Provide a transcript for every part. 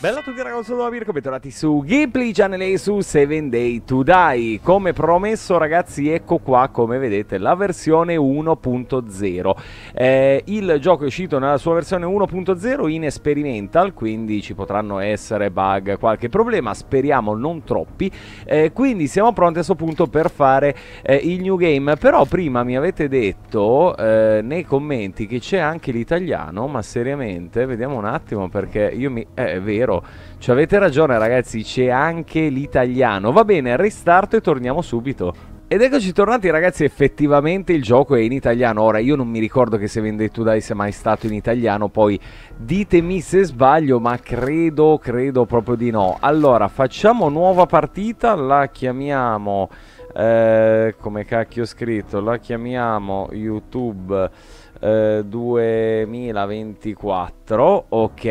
Bella a tutti ragazzi, sono Mirko, bentornati su Ghibli Channel e su 7 Day to Die Come promesso ragazzi, ecco qua come vedete la versione 1.0 eh, Il gioco è uscito nella sua versione 1.0 in experimental Quindi ci potranno essere bug, qualche problema, speriamo non troppi eh, Quindi siamo pronti a questo punto per fare eh, il new game Però prima mi avete detto eh, nei commenti che c'è anche l'italiano Ma seriamente, vediamo un attimo perché io mi... Eh, è vero vero. Cioè, avete ragione, ragazzi, c'è anche l'italiano. Va bene, restarto e torniamo subito. Ed eccoci tornati ragazzi, effettivamente il gioco è in italiano, ora io non mi ricordo che se Vendetta to Die sia mai stato in italiano, poi ditemi se sbaglio, ma credo, credo proprio di no. Allora, facciamo nuova partita, la chiamiamo, eh, come cacchio ho scritto, la chiamiamo YouTube... 2024 eh, ok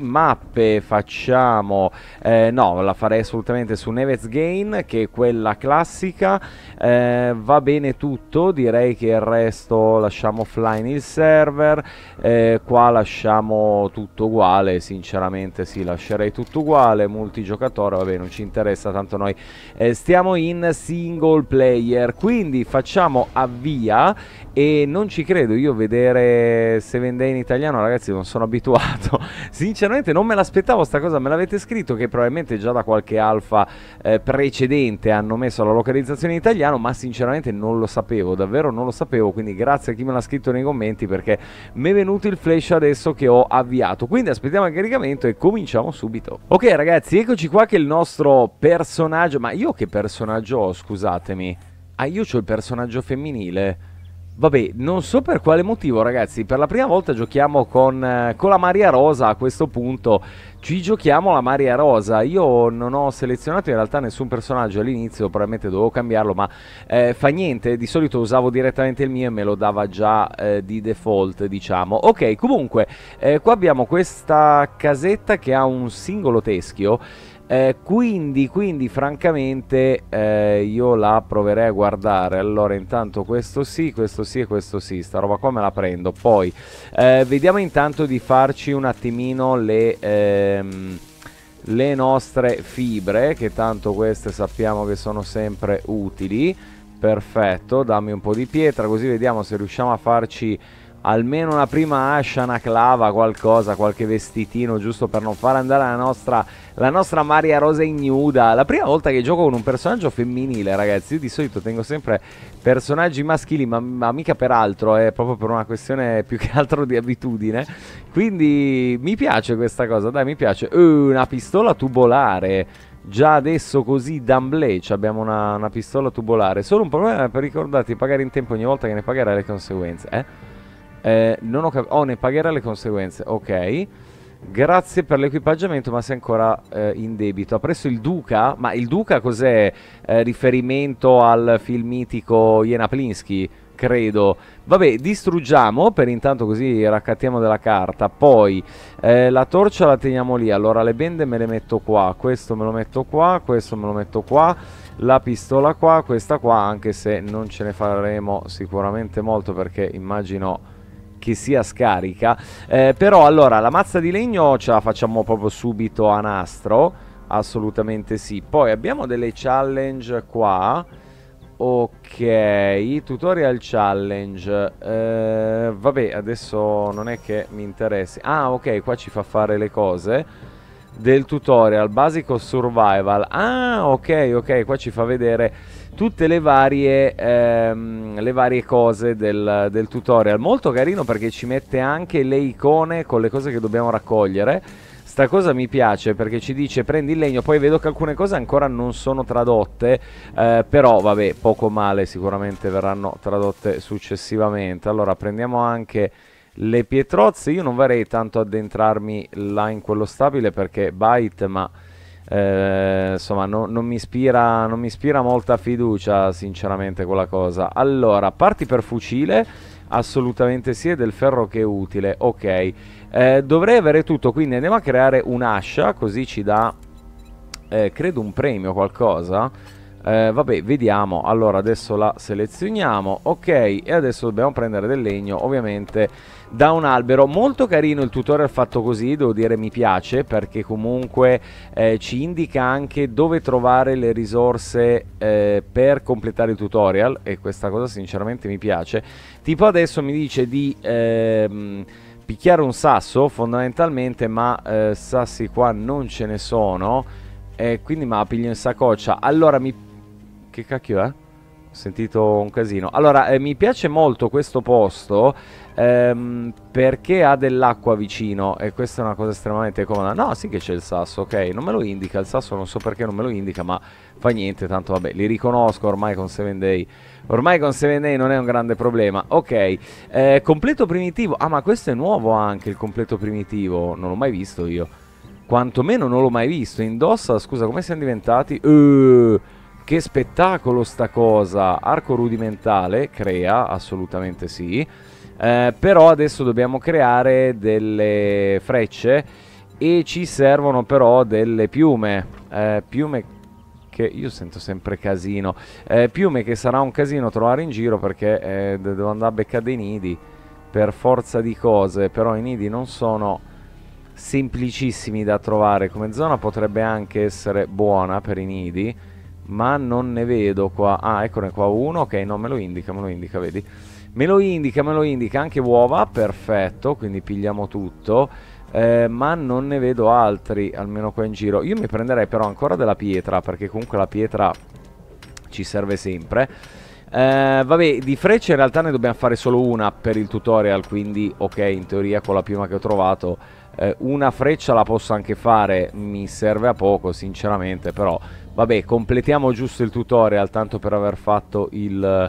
mappe facciamo eh, no la farei assolutamente su Neves Gain che è quella classica eh, va bene tutto direi che il resto lasciamo offline il server eh, qua lasciamo tutto uguale sinceramente sì lascerei tutto uguale multigiocatore vabbè non ci interessa tanto noi eh, stiamo in single player quindi facciamo avvia e non ci credo io vedere Seven Day in italiano, ragazzi, non sono abituato. Sinceramente non me l'aspettavo sta cosa, me l'avete scritto che probabilmente già da qualche alfa eh, precedente hanno messo la localizzazione in italiano, ma sinceramente non lo sapevo, davvero non lo sapevo, quindi grazie a chi me l'ha scritto nei commenti perché mi è venuto il flash adesso che ho avviato. Quindi aspettiamo il caricamento e cominciamo subito. Ok ragazzi, eccoci qua che il nostro personaggio, ma io che personaggio ho, scusatemi? Ah, io ho il personaggio femminile. Vabbè, non so per quale motivo ragazzi, per la prima volta giochiamo con, eh, con, la Maria Rosa a questo punto, ci giochiamo la Maria Rosa, io non ho selezionato in realtà nessun personaggio all'inizio, probabilmente dovevo cambiarlo, ma eh, fa niente, di solito usavo direttamente il mio e me lo dava già eh, di default diciamo. Ok, comunque, eh, qua abbiamo questa casetta che ha un singolo teschio, eh, quindi, quindi, francamente, eh, io la proverei a guardare. Allora, intanto questo sì, questo sì e questo sì. Sta roba qua me la prendo. Poi, eh, vediamo intanto di farci un attimino le, ehm, le nostre fibre, che tanto queste sappiamo che sono sempre utili. Perfetto, dammi un po' di pietra, così vediamo se riusciamo a farci almeno una prima ascia, una clava, qualcosa, qualche vestitino giusto per non far andare la nostra, la nostra Maria Rosa ignuda. La prima volta che gioco con un personaggio femminile, ragazzi, io di solito tengo sempre personaggi maschili, ma, ma mica per altro, è eh, proprio per una questione più che altro di abitudine. Quindi mi piace questa cosa, dai, mi piace. Uh, una pistola tubolare. Già adesso così d'amblè abbiamo una, una pistola tubolare. Solo un problema per ricordarti di pagare in tempo ogni volta che ne pagherai le conseguenze, eh? Eh, non ho capito. Oh, ne pagherà le conseguenze. Ok. Grazie per l'equipaggiamento, ma sei ancora eh, in debito. Ha preso il Duca? Ma il Duca cos'è? Eh, riferimento al film mitico Jena Plinsky, credo. Vabbè, distruggiamo, per intanto così raccattiamo della carta. Poi, eh, la torcia la teniamo lì. Allora, le bende me le metto qua. Questo me lo metto qua, questo me lo metto qua. La pistola qua, questa qua, anche se non ce ne faremo sicuramente molto perché immagino che sia scarica. Eh, però allora la mazza di legno ce la facciamo proprio subito a nastro. Assolutamente sì. Poi abbiamo delle challenge qua. Ok, tutorial challenge. Eh, vabbè, adesso non è che mi interessi. Ah, ok, qua ci fa fare le cose. Del tutorial, basico survival. Ah, ok, ok, qua ci fa vedere tutte le varie, ehm, le varie cose del, del, tutorial. Molto carino perché ci mette anche le icone con le cose che dobbiamo raccogliere. Sta cosa mi piace perché ci dice prendi il legno, poi vedo che alcune cose ancora non sono tradotte, eh, però vabbè, poco male, sicuramente verranno tradotte successivamente. Allora prendiamo anche le pietrozze, io non vorrei tanto addentrarmi là in quello stabile perché bite, ma eh, insomma, no, non, mi ispira, non mi ispira molta fiducia, sinceramente, quella cosa. Allora, parti per fucile. Assolutamente sì, è del ferro che è utile. Ok, eh, dovrei avere tutto, quindi andiamo a creare un'ascia, così ci dà, eh, credo, un premio, qualcosa eh, vabbè vediamo allora adesso la selezioniamo ok e adesso dobbiamo prendere del legno ovviamente da un albero molto carino il tutorial fatto così devo dire mi piace perché comunque eh, ci indica anche dove trovare le risorse eh, per completare il tutorial e questa cosa sinceramente mi piace tipo adesso mi dice di ehm, picchiare un sasso fondamentalmente ma eh, sassi qua non ce ne sono quindi ma piglio in saccoccia allora mi che cacchio è? Ho sentito un casino. Allora, eh, mi piace molto questo posto ehm, perché ha dell'acqua vicino e questa è una cosa estremamente comoda. No, sì che c'è il sasso, ok, non me lo indica, il sasso non so perché non me lo indica, ma fa niente, tanto vabbè, li riconosco ormai con 7 Day. Ormai con 7 Day non è un grande problema. Ok, eh, completo primitivo. Ah, ma questo è nuovo anche il completo primitivo, non l'ho mai visto io. Quantomeno non l'ho mai visto. Indossa, scusa, come siamo diventati? Eeeh che spettacolo sta cosa! Arco rudimentale, crea, assolutamente sì. Eh, però adesso dobbiamo creare delle frecce e ci servono però delle piume. Eh, piume che io sento sempre casino. Eh, piume che sarà un casino trovare in giro perché eh, devo andare a beccare dei nidi per forza di cose. Però i nidi non sono semplicissimi da trovare come zona potrebbe anche essere buona per i nidi ma non ne vedo qua. Ah, eccone qua uno, ok, non me lo indica, me lo indica, vedi? Me lo indica, me lo indica, anche uova, perfetto, quindi pigliamo tutto. Eh, ma non ne vedo altri, almeno qua in giro. Io mi prenderei però ancora della pietra, perché comunque la pietra ci serve sempre. Eh, vabbè, di frecce in realtà ne dobbiamo fare solo una per il tutorial, quindi ok, in teoria con la prima che ho trovato eh, una freccia la posso anche fare, mi serve a poco sinceramente, però Vabbè, completiamo giusto il tutorial, tanto per aver fatto il,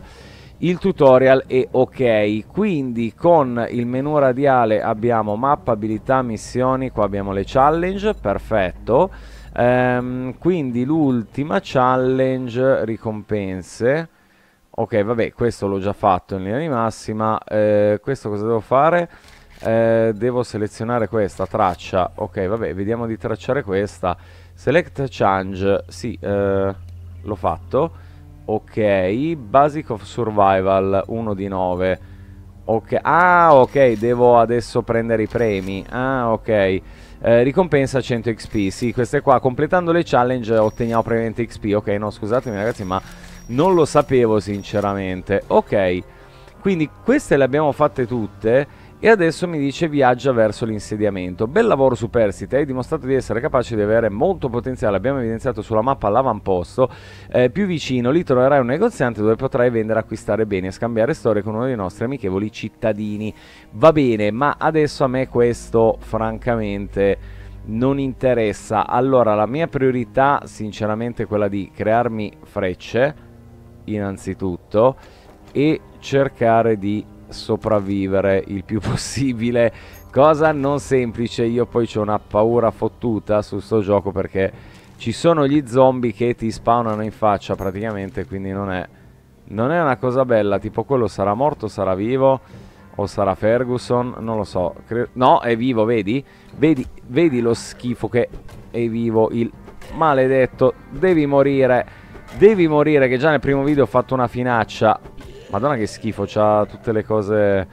il tutorial e ok. Quindi con il menu radiale abbiamo mappa, abilità, missioni, qua abbiamo le challenge, perfetto. Ehm, quindi l'ultima challenge, ricompense. Ok, vabbè, questo l'ho già fatto in linea di massima. Eh, questo cosa devo fare? Eh, devo selezionare questa traccia. Ok, vabbè, vediamo di tracciare questa. Select change, sì, eh, l'ho fatto. Ok, Basic of Survival, 1 di 9. Ok, ah ok, devo adesso prendere i premi. Ah ok, eh, ricompensa 100 XP, sì, queste qua, completando le challenge otteniamo praticamente XP. Ok, no, scusatemi ragazzi, ma non lo sapevo sinceramente. Ok, quindi queste le abbiamo fatte tutte e adesso mi dice viaggia verso l'insediamento. Bel lavoro su Persite, hai dimostrato di essere capace di avere molto potenziale, abbiamo evidenziato sulla mappa l'avamposto, eh, più vicino lì troverai un negoziante dove potrai vendere, acquistare beni e scambiare storie con uno dei nostri amichevoli cittadini. Va bene, ma adesso a me questo francamente non interessa. Allora la mia priorità sinceramente è quella di crearmi frecce, innanzitutto, e cercare di sopravvivere il più possibile cosa non semplice io poi c'ho una paura fottuta su sto gioco perché ci sono gli zombie che ti spawnano in faccia praticamente quindi non è non è una cosa bella tipo quello sarà morto sarà vivo o sarà Ferguson non lo so no è vivo vedi vedi vedi lo schifo che è vivo il maledetto devi morire devi morire che già nel primo video ho fatto una finaccia Madonna che schifo, c'ha tutte le cose...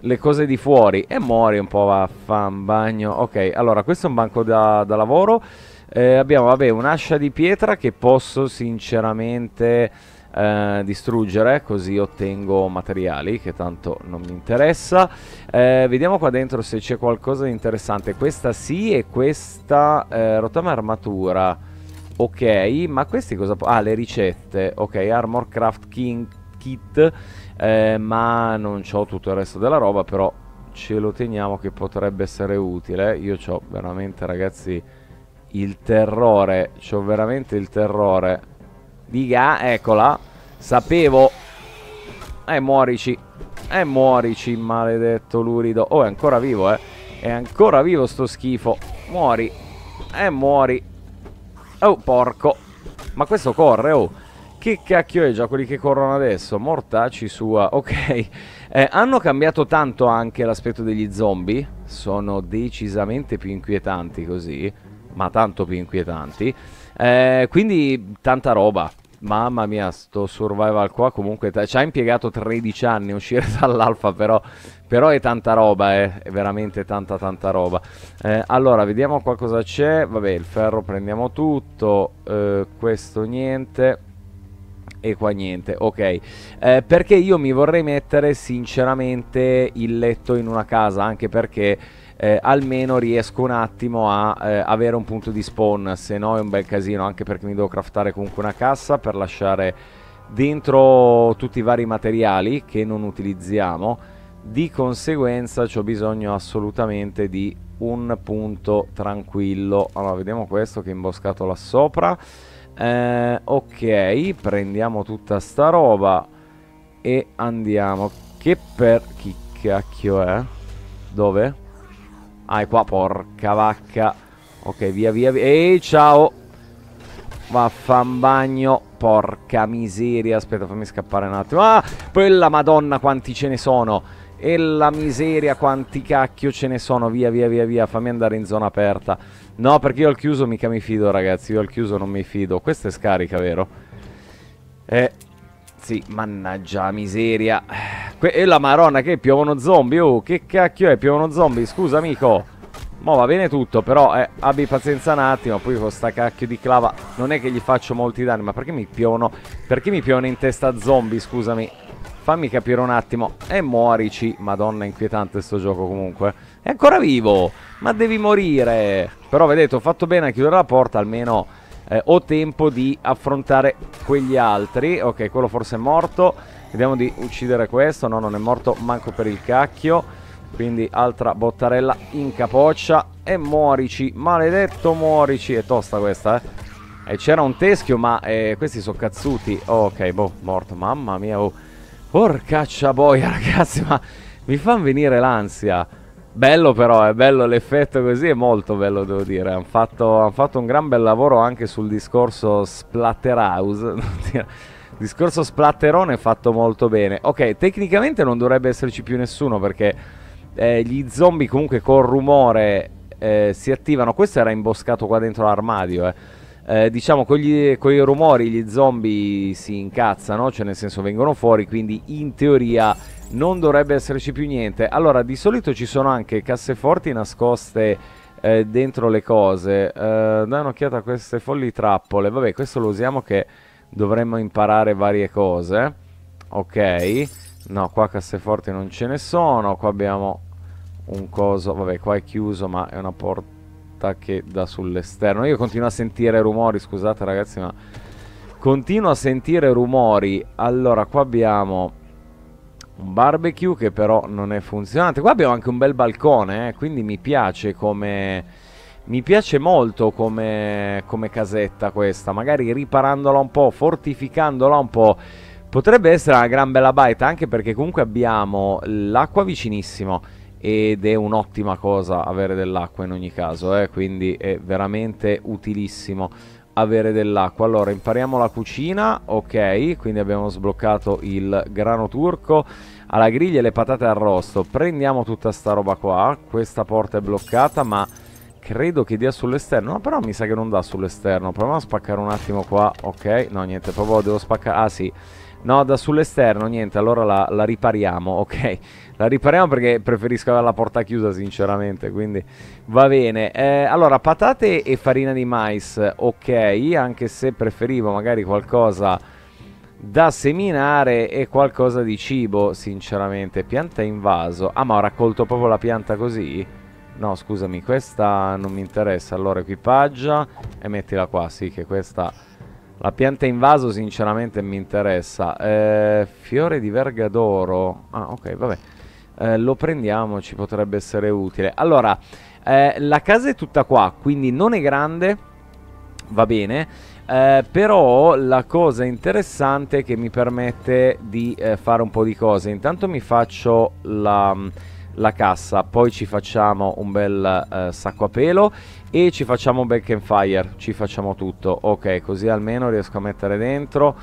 Le cose di fuori. E muori un po', va, fa bagno. Ok, allora, questo è un banco da, da lavoro. Eh, abbiamo, vabbè, un'ascia di pietra che posso sinceramente eh, distruggere, così ottengo materiali, che tanto non mi interessa. Eh, vediamo qua dentro se c'è qualcosa di interessante. Questa sì e questa eh, rotama armatura. Ok, ma questi cosa... Ah, le ricette. Ok, Armor Craft King kit, eh, ma non ho tutto il resto della roba, però ce lo teniamo che potrebbe essere utile. Io ho veramente, ragazzi, il terrore, ho veramente il terrore. Diga, eccola, sapevo. E eh, muorici, e eh, muorici, maledetto lurido. Oh, è ancora vivo, eh. È ancora vivo sto schifo. Muori, e muori. Oh, porco. Ma questo corre, oh. Che cacchio è già quelli che corrono adesso? Mortaci sua. Ok. Eh, hanno cambiato tanto anche l'aspetto degli zombie. Sono decisamente più inquietanti così. Ma tanto più inquietanti. Eh, quindi tanta roba. Mamma mia, sto survival qua comunque ci ha impiegato 13 anni uscire dall'alfa, però, però è tanta roba, eh. è veramente tanta tanta roba. Eh, allora, vediamo qua cosa c'è. Vabbè, il ferro prendiamo tutto, eh, questo niente e qua niente, ok. Eh, perché io mi vorrei mettere sinceramente il letto in una casa, anche perché eh, almeno riesco un attimo a eh, avere un punto di spawn, se no è un bel casino, anche perché mi devo craftare comunque una cassa per lasciare dentro tutti i vari materiali che non utilizziamo. Di conseguenza ho bisogno assolutamente di un punto tranquillo. Allora, vediamo questo che è imboscato là sopra. Eh, ok, prendiamo tutta sta roba e andiamo. Che per... Chi cacchio è? Dove? Ah, è qua, porca vacca. Ok, via, via, via. Ehi, ciao! Vaffan bagno, porca miseria. Aspetta, fammi scappare un attimo. Ah, quella madonna quanti ce ne sono. E la miseria quanti cacchio ce ne sono. Via, via, via, via. Fammi andare in zona aperta. No, perché io al chiuso mica mi fido, ragazzi. Io al chiuso non mi fido. Questa è scarica, vero? Eh... Sì, mannaggia miseria. Que e la marona che piovono zombie. Oh, che cacchio è? Piovono zombie, scusa amico. Mo va bene tutto, però eh, abbi pazienza un attimo. Poi con sta cacchio di clava non è che gli faccio molti danni, ma perché mi piovono? Perché mi piovono in testa zombie, scusami. Fammi capire un attimo. E muorici. Madonna, inquietante sto gioco comunque. È ancora vivo! Ma devi morire! Però vedete, ho fatto bene a chiudere la porta, almeno eh, ho tempo di affrontare quegli altri. Ok, quello forse è morto. Vediamo di uccidere questo. No, non è morto manco per il cacchio. Quindi altra bottarella in capoccia. E muorici, maledetto muorici. È tosta questa, eh. E eh, c'era un teschio, ma eh, questi sono cazzuti. ok, boh, morto. Mamma mia, oh. Porcaccia boia, ragazzi, ma mi fanno venire l'ansia. Bello però, è bello l'effetto così, è molto bello devo dire. Hanno fatto, han fatto, un gran bel lavoro anche sul discorso Splatterhouse. discorso Splatterone fatto molto bene. Ok, tecnicamente non dovrebbe esserci più nessuno perché eh, gli zombie comunque col rumore eh, si attivano. Questo era imboscato qua dentro l'armadio, eh. Eh, diciamo con, con i rumori gli zombie si incazzano, cioè nel senso vengono fuori, quindi in teoria non dovrebbe esserci più niente. Allora, di solito ci sono anche casseforti nascoste eh, dentro le cose. Eh, dai un'occhiata a queste folli trappole. Vabbè, questo lo usiamo che dovremmo imparare varie cose. Ok. No, qua casseforti non ce ne sono. Qua abbiamo un coso. Vabbè, qua è chiuso, ma è una porta che dà sull'esterno. Io continuo a sentire rumori, scusate ragazzi, ma... Continuo a sentire rumori. Allora, qua abbiamo un barbecue che però non è funzionante. Qua abbiamo anche un bel balcone, eh, quindi mi piace come... Mi piace molto come, come casetta questa, magari riparandola un po', fortificandola un po'. Potrebbe essere una gran bella baita, anche perché comunque abbiamo l'acqua vicinissimo ed è un'ottima cosa avere dell'acqua in ogni caso, eh, quindi è veramente utilissimo avere dell'acqua allora impariamo la cucina ok quindi abbiamo sbloccato il grano turco alla griglia e le patate arrosto prendiamo tutta sta roba qua questa porta è bloccata ma credo che dia sull'esterno no però mi sa che non dà sull'esterno proviamo a spaccare un attimo qua ok no niente proprio devo spaccare ah sì No, da sull'esterno, niente, allora la, la, ripariamo, ok. La ripariamo perché preferisco avere la porta chiusa, sinceramente, quindi va bene. Eh, allora, patate e farina di mais, ok, anche se preferivo magari qualcosa da seminare e qualcosa di cibo, sinceramente. Pianta in vaso. Ah, ma ho raccolto proprio la pianta così? No, scusami, questa non mi interessa. Allora, equipaggia e mettila qua, sì, che questa la pianta in vaso sinceramente mi interessa. Eh, fiore di verga d'oro. Ah, ok, vabbè. Eh, lo prendiamo, ci potrebbe essere utile. Allora, eh, la casa è tutta qua, quindi non è grande. Va bene. Eh, però la cosa interessante è che mi permette di eh, fare un po' di cose. Intanto mi faccio la la cassa, poi ci facciamo un bel eh, sacco a pelo e ci facciamo un bel campfire, ci facciamo tutto, ok, così almeno riesco a mettere dentro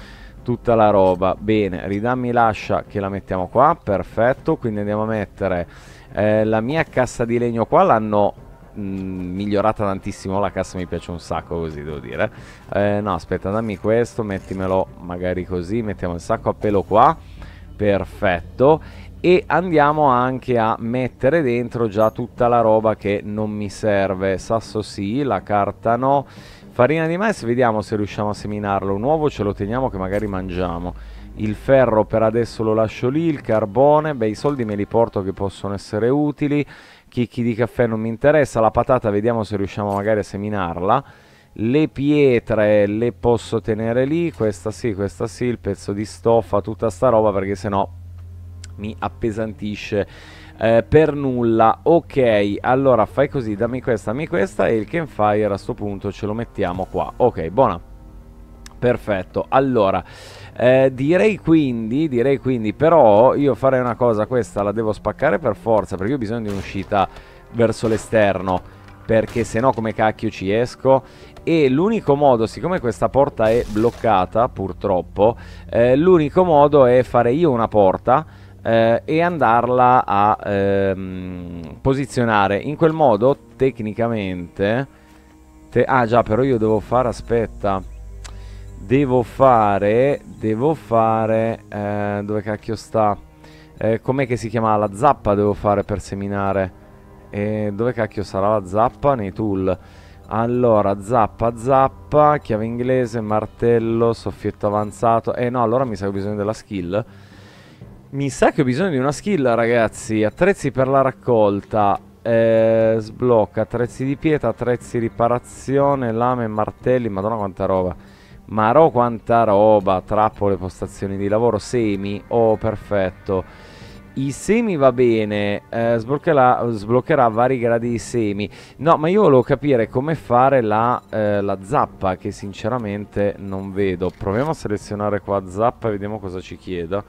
tutta la roba, bene, ridammi l'ascia che la mettiamo qua, perfetto, quindi andiamo a mettere eh, la mia cassa di legno qua, l'hanno mm, migliorata tantissimo la cassa mi piace un sacco così devo dire eh, no aspetta dammi questo mettimelo magari così mettiamo il sacco a pelo qua perfetto e andiamo anche a mettere dentro già tutta la roba che non mi serve sasso sì, la carta no farina di mais vediamo se riusciamo a seminarlo un uovo ce lo teniamo che magari mangiamo il ferro per adesso lo lascio lì il carbone, beh i soldi me li porto che possono essere utili chicchi di caffè non mi interessa la patata vediamo se riusciamo magari a seminarla le pietre le posso tenere lì questa sì, questa sì, il pezzo di stoffa tutta sta roba perché sennò no mi appesantisce eh, per nulla ok allora fai così dammi questa dammi questa e il campfire a sto punto ce lo mettiamo qua ok buona perfetto allora eh, direi quindi direi quindi però io farei una cosa questa la devo spaccare per forza perché ho bisogno di un'uscita verso l'esterno perché se no come cacchio ci esco e l'unico modo, siccome questa porta è bloccata purtroppo, eh, l'unico modo è fare io una porta eh, e andarla a ehm, posizionare. In quel modo, tecnicamente... Te ah già, però io devo fare... Aspetta. Devo fare... Devo fare... Eh, dove cacchio sta? Eh, com'è che si chiama? La zappa devo fare per seminare. E dove cacchio sarà la zappa? Nei tool. Allora, zappa, zappa, chiave inglese, martello, soffietto avanzato. Eh no, allora mi sa che ho bisogno della skill. Mi sa che ho bisogno di una skill, ragazzi. Attrezzi per la raccolta. Eh, sblocca, attrezzi di pietra, attrezzi riparazione, lame, martelli. Madonna quanta roba. Marò quanta roba. Trappole, postazioni di lavoro, semi. Oh, perfetto. I semi va bene, eh, sbloccherà, sbloccherà, vari gradi di semi. No, ma io volevo capire come fare la, eh, la zappa, che sinceramente non vedo. Proviamo a selezionare qua zappa e vediamo cosa ci chieda.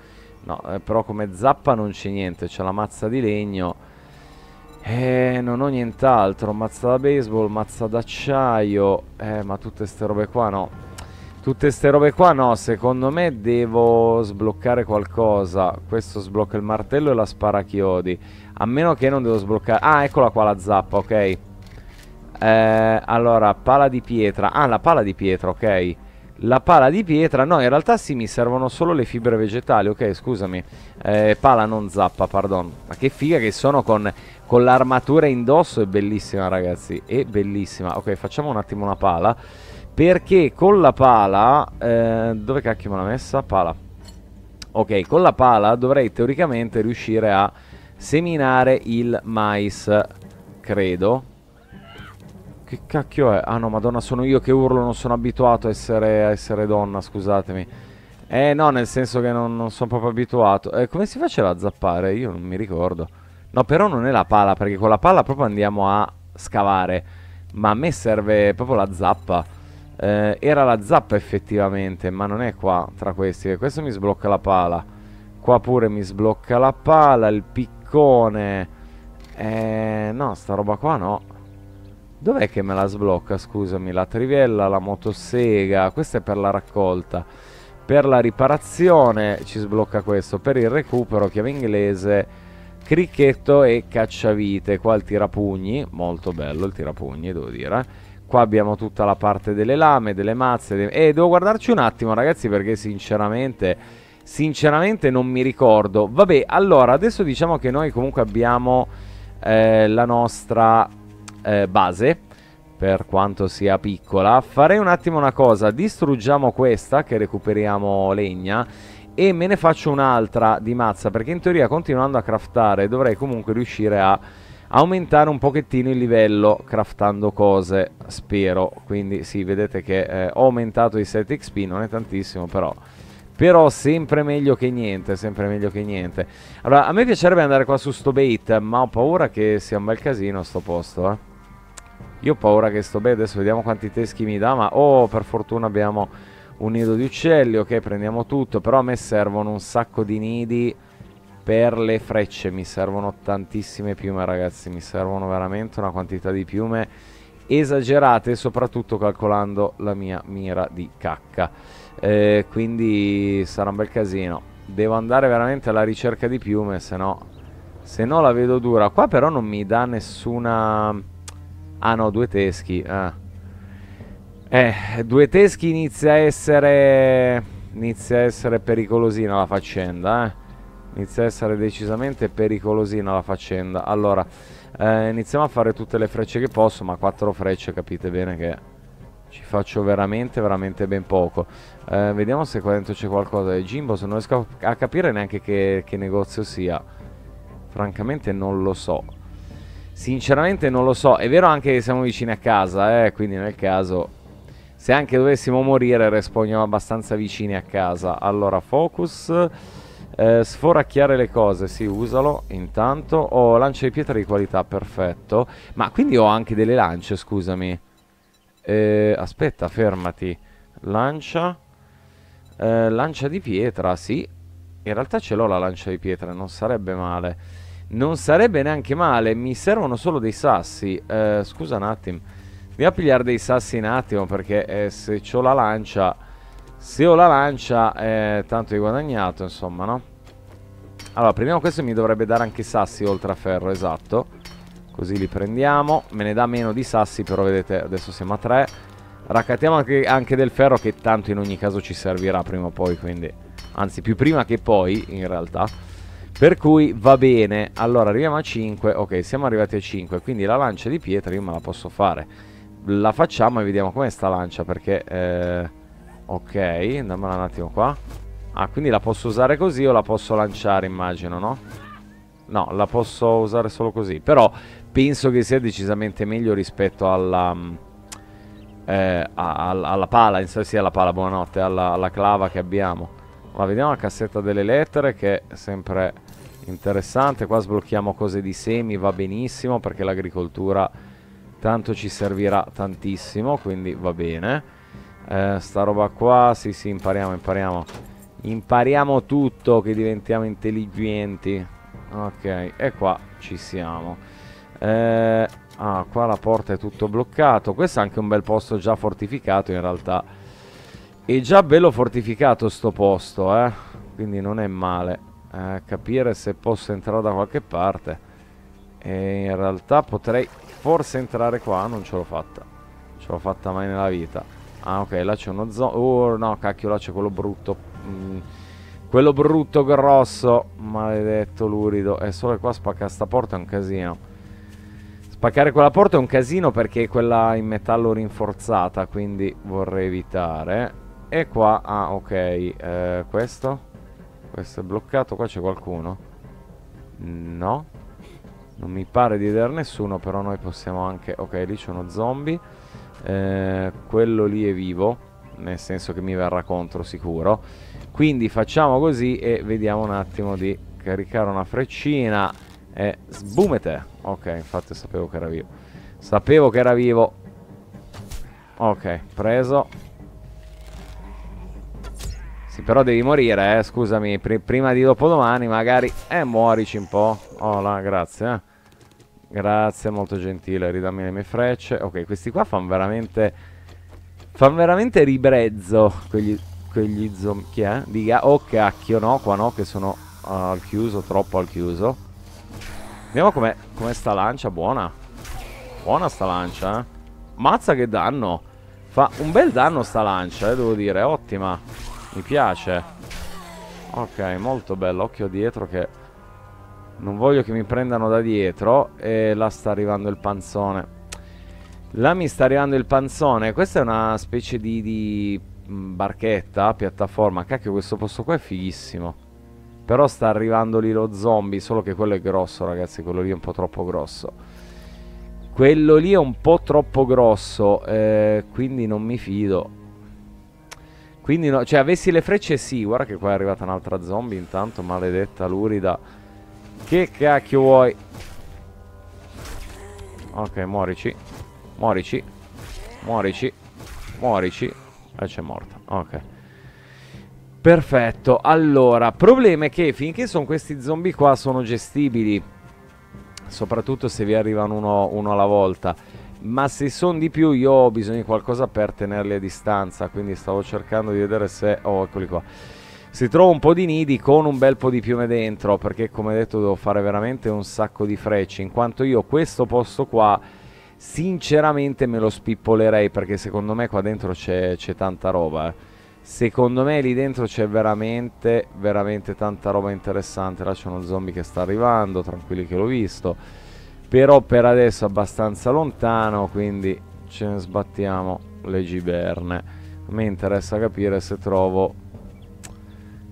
No, eh, però come zappa non c'è niente, c'è la mazza di legno. Eh, non ho nient'altro, mazza da baseball, mazza d'acciaio, eh, ma tutte ste robe qua no. Tutte ste robe qua no, secondo me devo sbloccare qualcosa. Questo sblocca il martello e la spara chiodi. A meno che non devo sbloccare... Ah, eccola qua la zappa, ok. Eh, allora, pala di pietra. Ah, la pala di pietra, ok. La pala di pietra, no in realtà sì mi servono solo le fibre vegetali, ok scusami, eh, pala non zappa, pardon, ma che figa che sono con, con l'armatura indosso, è bellissima ragazzi, è bellissima, ok facciamo un attimo una pala, perché con la pala, eh, dove cacchio me l'ha messa? Pala, ok con la pala dovrei teoricamente riuscire a seminare il mais, credo, che cacchio è? Ah no, madonna, sono io che urlo, non sono abituato a essere, a essere donna, scusatemi. Eh no, nel senso che non, non sono proprio abituato. Eh, come si faceva a zappare? Io non mi ricordo. No, però non è la pala, perché con la pala proprio andiamo a scavare. Ma a me serve proprio la zappa. Eh, era la zappa effettivamente, ma non è qua tra questi. Questo mi sblocca la pala. Qua pure mi sblocca la pala, il piccone. Eh, no, sta roba qua no. Dov'è che me la sblocca, scusami? La trivella, la motosega, questa è per la raccolta. Per la riparazione ci sblocca questo, per il recupero, chiave inglese, cricchetto e cacciavite. Qua il tirapugni, molto bello il tirapugni, devo dire. Qua abbiamo tutta la parte delle lame, delle mazze. De... E eh, devo guardarci un attimo, ragazzi, perché sinceramente... Sinceramente non mi ricordo. Vabbè, allora, adesso diciamo che noi comunque abbiamo eh, la nostra eh, base per quanto sia piccola farei un attimo una cosa distruggiamo questa che recuperiamo legna e me ne faccio un'altra di mazza perché in teoria continuando a craftare dovrei comunque riuscire a aumentare un pochettino il livello craftando cose spero quindi sì vedete che eh, ho aumentato i 7 xp non è tantissimo però però sempre meglio che niente, sempre meglio che niente. Allora, a me piacerebbe andare qua su sto bait, ma ho paura che sia un bel casino sto posto, eh. Io ho paura che sto bene, adesso vediamo quanti teschi mi dà, ma oh, per fortuna abbiamo un nido di uccelli, ok, prendiamo tutto, però a me servono un sacco di nidi per le frecce, mi servono tantissime piume ragazzi, mi servono veramente una quantità di piume esagerate, soprattutto calcolando la mia mira di cacca, eh, quindi sarà un bel casino. Devo andare veramente alla ricerca di piume, se no, se no la vedo dura. Qua però non mi dà nessuna Ah no, due teschi. Ah. Eh, due teschi inizia a essere... Inizia a essere pericolosina la faccenda, eh. Inizia a essere decisamente pericolosina la faccenda. Allora, eh, iniziamo a fare tutte le frecce che posso, ma quattro frecce capite bene che ci faccio veramente, veramente ben poco. Eh, vediamo se qua dentro c'è qualcosa. Jimbo, se non riesco a capire neanche che, che negozio sia. Francamente non lo so. Sinceramente non lo so. È vero anche che siamo vicini a casa, eh, quindi nel caso... Se anche dovessimo morire respawniamo abbastanza vicini a casa. Allora, focus... Eh, sforacchiare le cose, sì, usalo intanto. Ho oh, lancia di pietra di qualità, perfetto. Ma quindi ho anche delle lance, scusami. Eh, aspetta, fermati. Lancia. Eh, lancia di pietra, sì. In realtà ce l'ho la lancia di pietra, non sarebbe male non sarebbe neanche male. Mi servono solo dei sassi. Eh, scusa un attimo. Andiamo a pigliare dei sassi un attimo perché eh, se ho la lancia... Se ho la lancia, eh, tanto hai guadagnato, insomma, no? Allora, prendiamo questo e mi dovrebbe dare anche sassi oltre a ferro, esatto. Così li prendiamo. Me ne dà meno di sassi, però vedete, adesso siamo a tre. Raccattiamo anche, anche del ferro che tanto in ogni caso ci servirà prima o poi, quindi... Anzi, più prima che poi, in realtà. Per cui va bene, allora arriviamo a 5, ok siamo arrivati a 5, quindi la lancia di pietra io me la posso fare. La facciamo e vediamo com'è sta lancia perché... Eh, ok, andiamola un attimo qua. Ah, quindi la posso usare così o la posso lanciare immagino, no? No, la posso usare solo così, però penso che sia decisamente meglio rispetto alla... Mm, eh, alla, alla pala, insomma, sì alla pala, buonanotte, alla, alla clava che abbiamo. Allora, vediamo la cassetta delle lettere che è sempre interessante, qua sblocchiamo cose di semi, va benissimo perché l'agricoltura tanto ci servirà tantissimo, quindi va bene. Eh, sta roba qua, sì sì, impariamo, impariamo. Impariamo tutto che diventiamo intelligenti. Ok, e qua ci siamo. Eh, ah, qua la porta è tutto bloccato. Questo è anche un bel posto già fortificato in realtà. È già bello fortificato sto posto, eh. Quindi non è male a capire se posso entrare da qualche parte e in realtà potrei forse entrare qua non ce l'ho fatta non ce l'ho fatta mai nella vita ah ok là c'è uno zombie oh no cacchio là c'è quello brutto mm. quello brutto grosso maledetto lurido è solo che qua spacca sta porta è un casino spaccare quella porta è un casino perché è quella in metallo rinforzata quindi vorrei evitare e qua ah ok eh, questo questo è bloccato, qua c'è qualcuno? No. Non mi pare di vedere nessuno, però noi possiamo anche... Ok, lì c'è uno zombie. Eh, quello lì è vivo, nel senso che mi verrà contro sicuro. Quindi facciamo così e vediamo un attimo di caricare una freccina e sbumete. Ok, infatti sapevo che era vivo. Sapevo che era vivo. Ok, preso. Sì, però devi morire, eh, scusami. Pr prima di dopodomani, magari... Eh, muorici un po'. Hola, oh, grazie. Eh. Grazie, molto gentile. Ridammi le mie frecce. Ok, questi qua fanno veramente... Fanno veramente ribrezzo quegli, quegli zombie. Chi è? Diga. Oh, cacchio, no, qua no, che sono uh, al chiuso, troppo al chiuso. Vediamo com'è com sta lancia, buona. Buona sta lancia, eh. Mazza che danno. Fa un bel danno sta lancia, eh, devo dire, ottima. Mi piace. Ok, molto bello. Occhio dietro che... Non voglio che mi prendano da dietro. E là sta arrivando il panzone. Là mi sta arrivando il panzone. Questa è una specie di... di mm, barchetta, piattaforma. Cacchio, questo posto qua è fighissimo. Però sta arrivando lì lo zombie, solo che quello è grosso, ragazzi. Quello lì è un po' troppo grosso. Quello lì è un po' troppo grosso, eh, quindi non mi fido. Quindi no, cioè avessi le frecce sì, guarda che qua è arrivata un'altra zombie intanto, maledetta lurida. Che cacchio vuoi? Ok, muorici. Muorici. Muorici. Muorici. E eh, c'è morta. Ok. Perfetto. Allora, problema è che finché sono questi zombie qua sono gestibili. Soprattutto se vi arrivano uno, uno alla volta ma se sono di più io ho bisogno di qualcosa per tenerli a distanza, quindi stavo cercando di vedere se... Oh, eccoli qua. Si trova un po' di nidi con un bel po' di piume dentro, perché come detto devo fare veramente un sacco di frecce, in quanto io questo posto qua sinceramente me lo spippolerei, perché secondo me qua dentro c'è, tanta roba. Eh. Secondo me lì dentro c'è veramente, veramente tanta roba interessante. Là c'è uno zombie che sta arrivando, tranquilli che l'ho visto però per adesso abbastanza lontano quindi ce ne sbattiamo le giberne mi interessa capire se trovo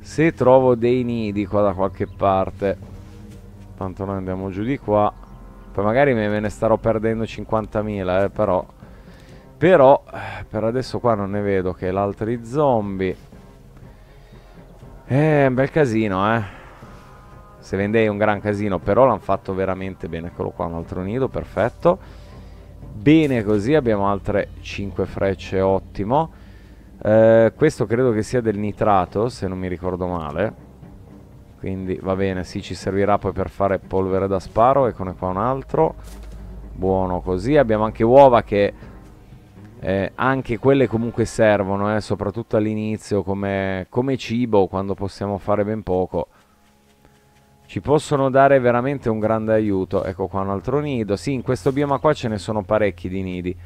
se trovo dei nidi qua da qualche parte tanto noi andiamo giù di qua poi magari me ne starò perdendo 50.000 eh, però però eh, per adesso qua non ne vedo che l'altri zombie è eh, un bel casino eh se vendei un gran casino, però l'hanno fatto veramente bene. Eccolo qua, un altro nido, perfetto. Bene così, abbiamo altre 5 frecce, ottimo. Eh, questo credo che sia del nitrato, se non mi ricordo male. Quindi va bene, sì, ci servirà poi per fare polvere da sparo. Eccone qua un altro. Buono così. Abbiamo anche uova che eh, anche quelle comunque servono, eh, soprattutto all'inizio come, come cibo quando possiamo fare ben poco ci possono dare veramente un grande aiuto. Ecco qua un altro nido. Sì, in questo bioma qua ce ne sono parecchi di nidi.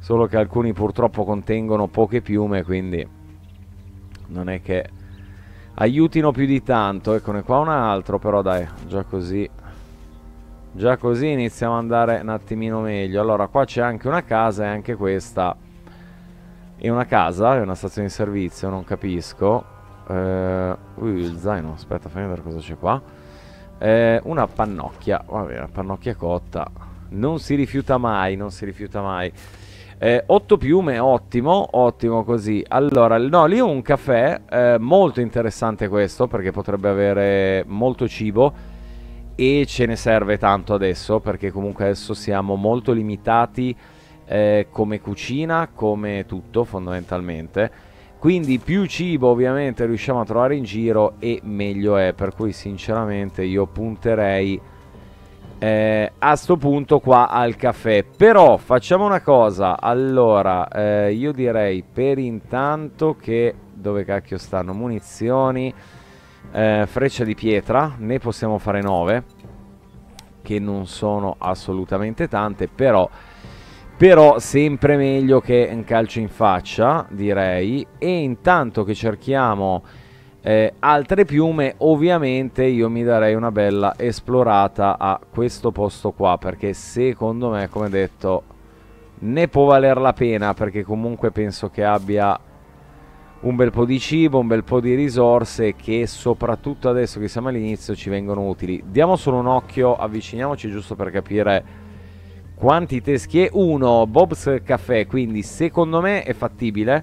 Solo che alcuni purtroppo contengono poche piume, quindi non è che aiutino più di tanto. Eccone qua un altro, però dai, già così. Già così iniziamo ad andare un attimino meglio. Allora, qua c'è anche una casa e anche questa è una casa, è una stazione di servizio, non capisco eh, ui, il zaino, aspetta, fammi vedere cosa c'è qua. Eh, una pannocchia, vabbè, una pannocchia cotta. Non si rifiuta mai, non si rifiuta mai. Eh, 8 piume, ottimo, ottimo così. Allora, no, lì ho un caffè, eh, molto interessante questo, perché potrebbe avere molto cibo e ce ne serve tanto adesso, perché comunque adesso siamo molto limitati eh, come cucina, come tutto fondamentalmente quindi più cibo ovviamente riusciamo a trovare in giro e meglio è per cui sinceramente io punterei eh, a sto punto qua al caffè però facciamo una cosa allora eh, io direi per intanto che dove cacchio stanno munizioni eh, freccia di pietra ne possiamo fare 9 che non sono assolutamente tante però però sempre meglio che un calcio in faccia, direi. E intanto che cerchiamo eh, altre piume, ovviamente io mi darei una bella esplorata a questo posto qua, perché secondo me, come detto, ne può valer la pena, perché comunque penso che abbia un bel po' di cibo, un bel po' di risorse che soprattutto adesso che siamo all'inizio ci vengono utili. Diamo solo un occhio, avviciniamoci giusto per capire quanti teschier? Uno, Bob's Caffè, quindi secondo me è fattibile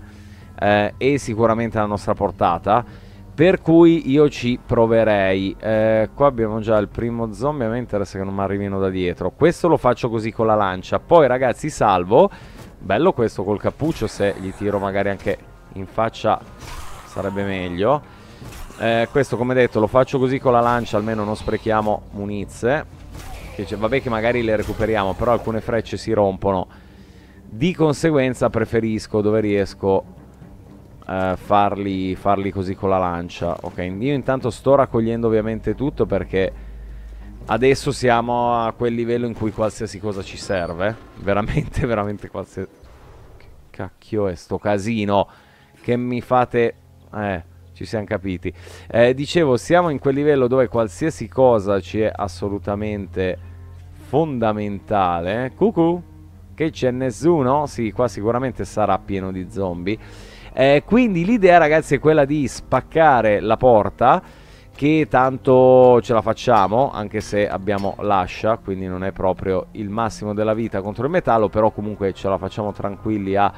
eh, e sicuramente alla nostra portata. Per cui io ci proverei. Eh, qua abbiamo già il primo zombie, a me interessa che non mi arrivino da dietro. Questo lo faccio così con la lancia. Poi ragazzi salvo. Bello questo col cappuccio, se gli tiro magari anche in faccia sarebbe meglio. Eh, questo come detto lo faccio così con la lancia, almeno non sprechiamo munizie che vabbè che magari le recuperiamo, però alcune frecce si rompono. Di conseguenza preferisco, dove riesco, eh, farli, farli così con la lancia. Ok, io intanto sto raccogliendo ovviamente tutto perché adesso siamo a quel livello in cui qualsiasi cosa ci serve. Veramente, veramente qualsiasi... Che cacchio è sto casino? Che mi fate... Eh ci siamo capiti. Eh, dicevo, siamo in quel livello dove qualsiasi cosa ci è assolutamente fondamentale. Cucù? Che c'è nessuno? Sì, qua sicuramente sarà pieno di zombie. Eh, quindi l'idea, ragazzi, è quella di spaccare la porta che tanto ce la facciamo, anche se abbiamo l'ascia, quindi non è proprio il massimo della vita contro il metallo, però comunque ce la facciamo tranquilli a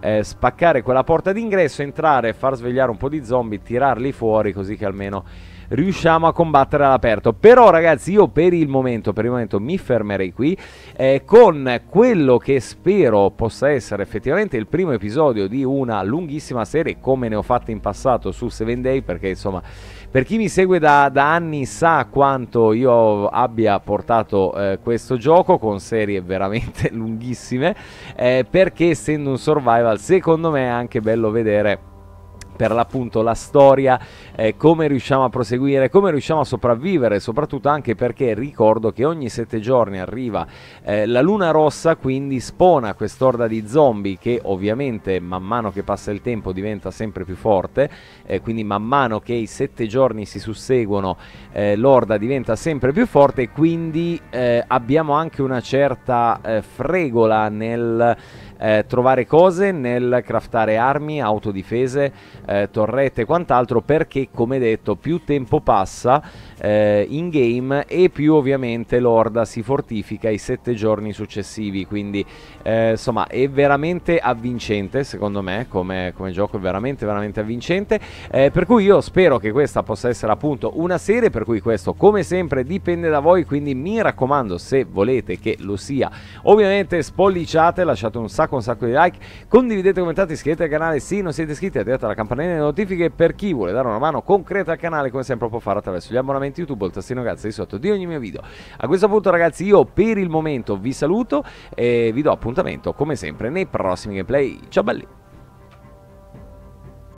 eh, spaccare quella porta d'ingresso, entrare, far svegliare un po' di zombie, tirarli fuori così che almeno riusciamo a combattere all'aperto. Però ragazzi io per il momento, per il momento mi fermerei qui eh, con quello che spero possa essere effettivamente il primo episodio di una lunghissima serie come ne ho fatte in passato su 7 Day perché insomma per chi mi segue da, da anni sa quanto io abbia portato eh, questo gioco con serie veramente lunghissime eh, perché essendo un survival secondo me è anche bello vedere per l'appunto la storia, eh, come riusciamo a proseguire, come riusciamo a sopravvivere, soprattutto anche perché ricordo che ogni sette giorni arriva eh, la luna rossa, quindi spona quest'orda di zombie che ovviamente man mano che passa il tempo diventa sempre più forte, eh, quindi man mano che i sette giorni si susseguono eh, l'orda diventa sempre più forte e quindi eh, abbiamo anche una certa eh, fregola nel eh, trovare cose nel craftare armi, autodifese, eh, torrette e quant'altro perché come detto più tempo passa eh, in game e più ovviamente l'orda si fortifica i sette giorni successivi quindi eh, insomma è veramente avvincente secondo me come, come gioco è veramente veramente avvincente eh, per cui io spero che questa possa essere appunto una serie per cui questo come sempre dipende da voi quindi mi raccomando se volete che lo sia ovviamente spolliciate lasciate un sacco un sacco di like condividete commentate iscrivetevi al canale se non siete iscritti attivate la campanella delle notifiche per chi vuole dare una mano concreta al canale come sempre può fare attraverso gli abbonamenti direttamente YouTube, il tastino cazzo di sotto di ogni mio video. A questo punto ragazzi io per il momento vi saluto e vi do appuntamento come sempre nei prossimi gameplay. Ciao belli!